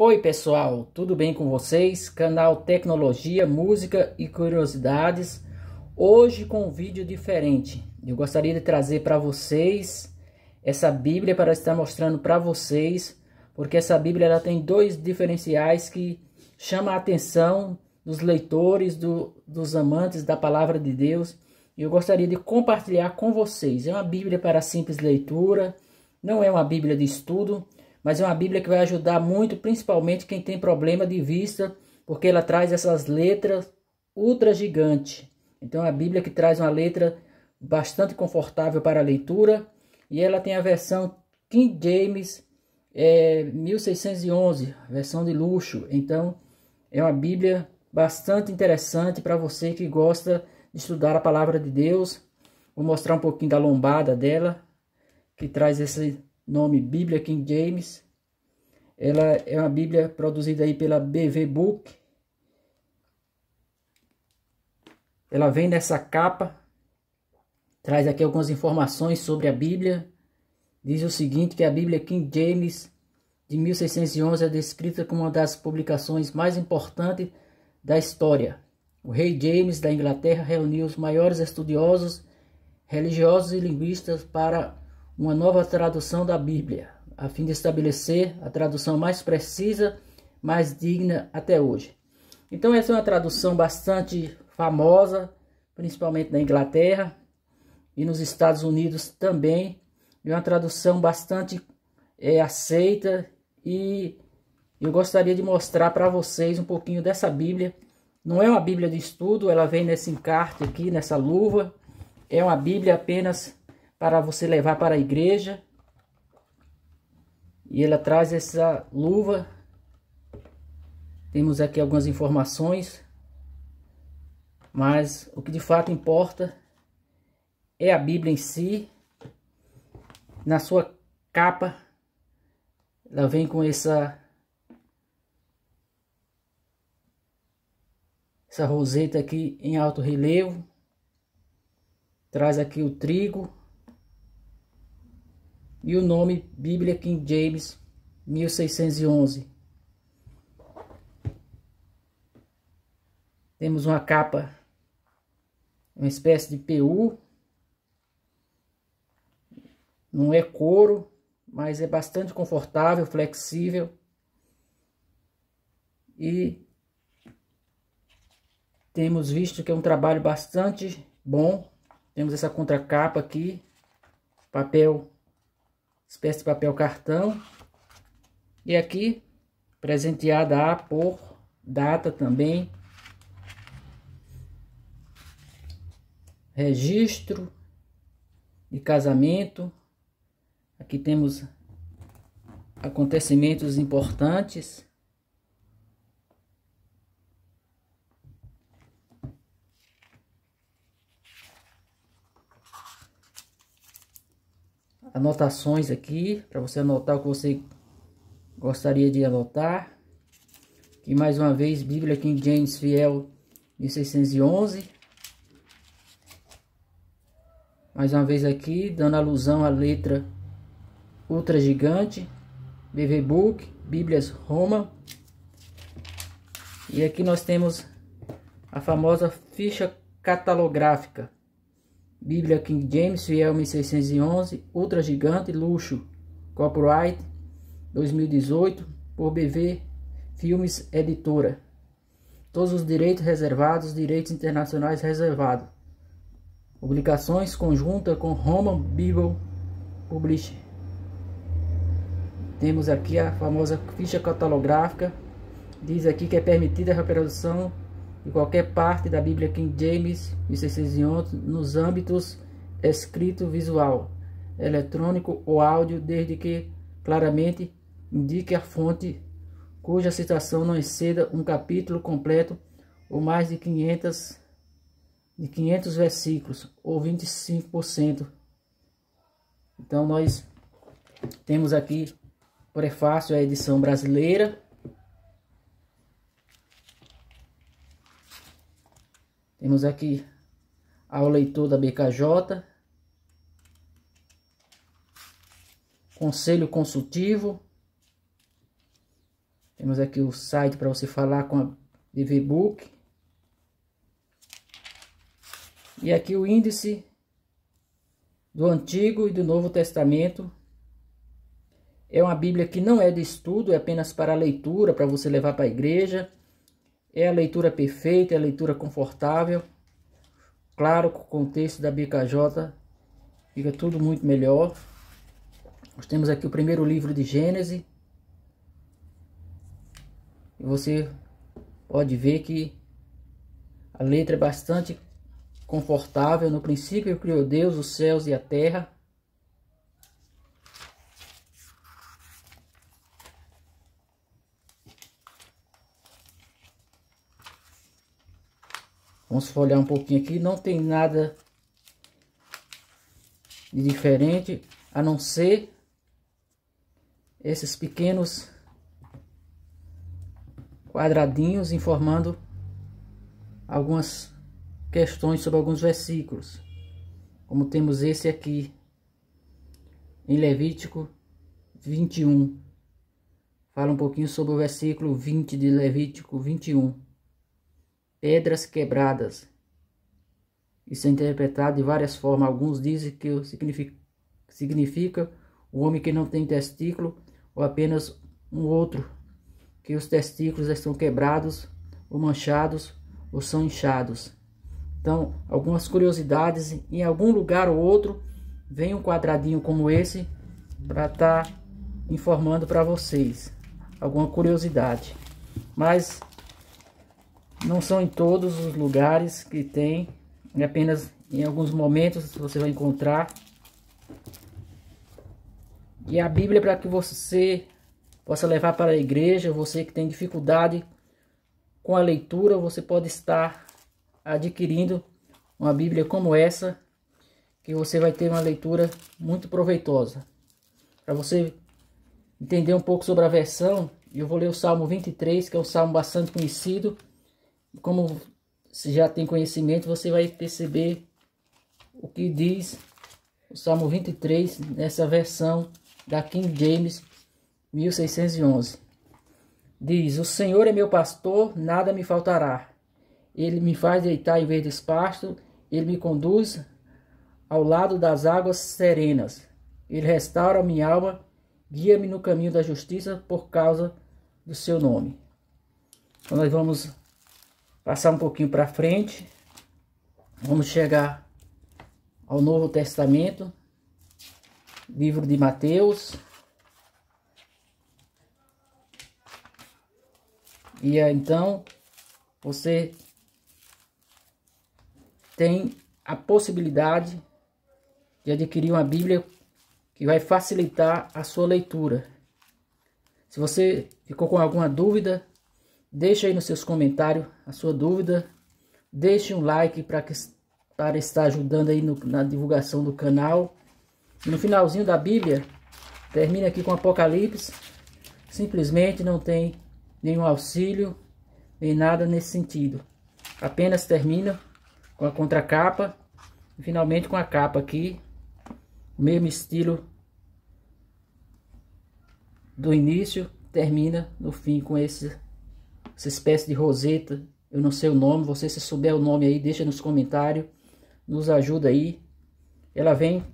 Oi pessoal, tudo bem com vocês? Canal Tecnologia, Música e Curiosidades. Hoje com um vídeo diferente. Eu gostaria de trazer para vocês essa Bíblia para estar mostrando para vocês, porque essa Bíblia ela tem dois diferenciais que chama a atenção dos leitores, do, dos amantes da palavra de Deus. E eu gostaria de compartilhar com vocês. É uma Bíblia para simples leitura, não é uma Bíblia de estudo mas é uma Bíblia que vai ajudar muito, principalmente quem tem problema de vista, porque ela traz essas letras ultra gigante. Então é uma Bíblia que traz uma letra bastante confortável para a leitura e ela tem a versão King James é, 1611, versão de luxo. Então é uma Bíblia bastante interessante para você que gosta de estudar a palavra de Deus. Vou mostrar um pouquinho da lombada dela, que traz esse nome Bíblia King James. Ela é uma Bíblia produzida aí pela BV Book. Ela vem nessa capa, traz aqui algumas informações sobre a Bíblia. Diz o seguinte que a Bíblia King James de 1611 é descrita como uma das publicações mais importantes da história. O rei James da Inglaterra reuniu os maiores estudiosos, religiosos e linguistas para uma nova tradução da Bíblia, a fim de estabelecer a tradução mais precisa, mais digna até hoje. Então essa é uma tradução bastante famosa, principalmente na Inglaterra e nos Estados Unidos também, é uma tradução bastante é, aceita e eu gostaria de mostrar para vocês um pouquinho dessa Bíblia. Não é uma Bíblia de estudo, ela vem nesse encarte aqui, nessa luva. É uma Bíblia apenas para você levar para a igreja. E ela traz essa luva. Temos aqui algumas informações. Mas o que de fato importa é a Bíblia em si. Na sua capa, ela vem com essa essa roseta aqui em alto relevo. Traz aqui o trigo, e o nome Bíblia King James 1611. Temos uma capa, uma espécie de PU. Não é couro, mas é bastante confortável, flexível. E temos visto que é um trabalho bastante bom. Temos essa contracapa aqui, papel espécie de papel cartão. E aqui, presenteada A por data também. Registro de casamento. Aqui temos acontecimentos importantes. anotações aqui para você anotar o que você gostaria de anotar. E mais uma vez, Bíblia King James Fiel 1611. Mais uma vez aqui, dando alusão à letra Ultra Gigante, BV Book, Bíblias Roma. E aqui nós temos a famosa ficha catalográfica. Bíblia King James, Fiel 1611, Ultra Gigante, Luxo, Copyright 2018, por BV Filmes Editora. Todos os direitos reservados, direitos internacionais reservados. Publicações conjunta com Roman Bible Publisher. Temos aqui a famosa ficha catalográfica. Diz aqui que é permitida a reprodução em qualquer parte da Bíblia King James 1611 nos âmbitos escrito visual, eletrônico ou áudio, desde que claramente indique a fonte cuja citação não exceda um capítulo completo ou mais de 500, de 500 versículos, ou 25%. Então nós temos aqui prefácio à edição brasileira, Temos aqui ao leitor da BKJ, conselho consultivo. Temos aqui o site para você falar com a DV Book. E aqui o índice do Antigo e do Novo Testamento. É uma Bíblia que não é de estudo, é apenas para leitura, para você levar para a igreja. É a leitura perfeita, é a leitura confortável. Claro, com o contexto da BKJ fica tudo muito melhor. Nós temos aqui o primeiro livro de Gênesis. E você pode ver que a letra é bastante confortável. No princípio criou Deus os céus e a terra. Vamos folhear um pouquinho aqui. Não tem nada de diferente, a não ser esses pequenos quadradinhos informando algumas questões sobre alguns versículos. Como temos esse aqui em Levítico 21. Fala um pouquinho sobre o versículo 20 de Levítico 21 pedras quebradas. Isso é interpretado de várias formas. Alguns dizem que significa, significa o homem que não tem testículo ou apenas um outro, que os testículos estão quebrados ou manchados ou são inchados. Então, algumas curiosidades, em algum lugar ou outro, vem um quadradinho como esse para estar tá informando para vocês alguma curiosidade. Mas não são em todos os lugares que tem, apenas em alguns momentos você vai encontrar. E a Bíblia é para que você possa levar para a igreja, você que tem dificuldade com a leitura, você pode estar adquirindo uma Bíblia como essa, que você vai ter uma leitura muito proveitosa. Para você entender um pouco sobre a versão, eu vou ler o Salmo 23, que é um salmo bastante conhecido, como você já tem conhecimento, você vai perceber o que diz o Salmo 23 nessa versão da King James 1611. Diz: O Senhor é meu pastor, nada me faltará. Ele me faz deitar em verdes pastos, ele me conduz ao lado das águas serenas. Ele restaura minha alma, guia-me no caminho da justiça por causa do seu nome. Então nós vamos Passar um pouquinho para frente. Vamos chegar ao Novo Testamento, livro de Mateus. E então você tem a possibilidade de adquirir uma Bíblia que vai facilitar a sua leitura. Se você ficou com alguma dúvida, Deixe aí nos seus comentários a sua dúvida. Deixe um like para que para estar ajudando aí no, na divulgação do canal. E no finalzinho da Bíblia, termina aqui com Apocalipse. Simplesmente não tem nenhum auxílio, nem nada nesse sentido. Apenas termina com a contracapa e finalmente com a capa aqui. O mesmo estilo do início, termina no fim com esse essa espécie de roseta, eu não sei o nome, você se souber o nome aí, deixa nos comentários, nos ajuda aí. Ela vem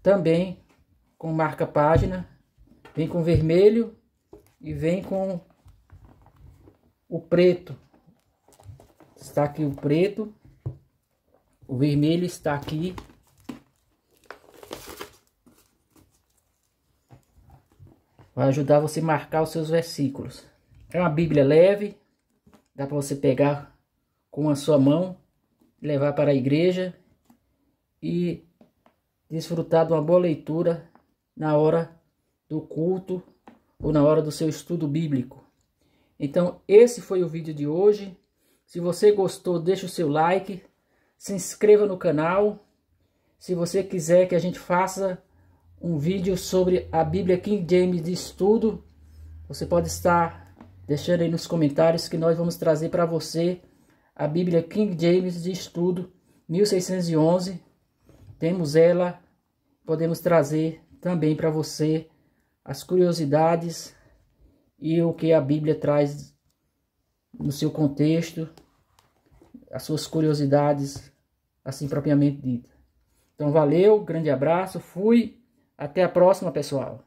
também com marca página, vem com vermelho e vem com o preto. Está aqui o preto, o vermelho está aqui. Vai ajudar você a marcar os seus versículos. É uma Bíblia leve, dá para você pegar com a sua mão, levar para a igreja e desfrutar de uma boa leitura na hora do culto ou na hora do seu estudo bíblico. Então, esse foi o vídeo de hoje. Se você gostou, deixe o seu like, se inscreva no canal. Se você quiser que a gente faça um vídeo sobre a Bíblia King James de estudo, você pode estar Deixando aí nos comentários que nós vamos trazer para você a Bíblia King James de estudo 1611. Temos ela, podemos trazer também para você as curiosidades e o que a Bíblia traz no seu contexto, as suas curiosidades, assim propriamente dita. Então valeu, grande abraço, fui, até a próxima, pessoal.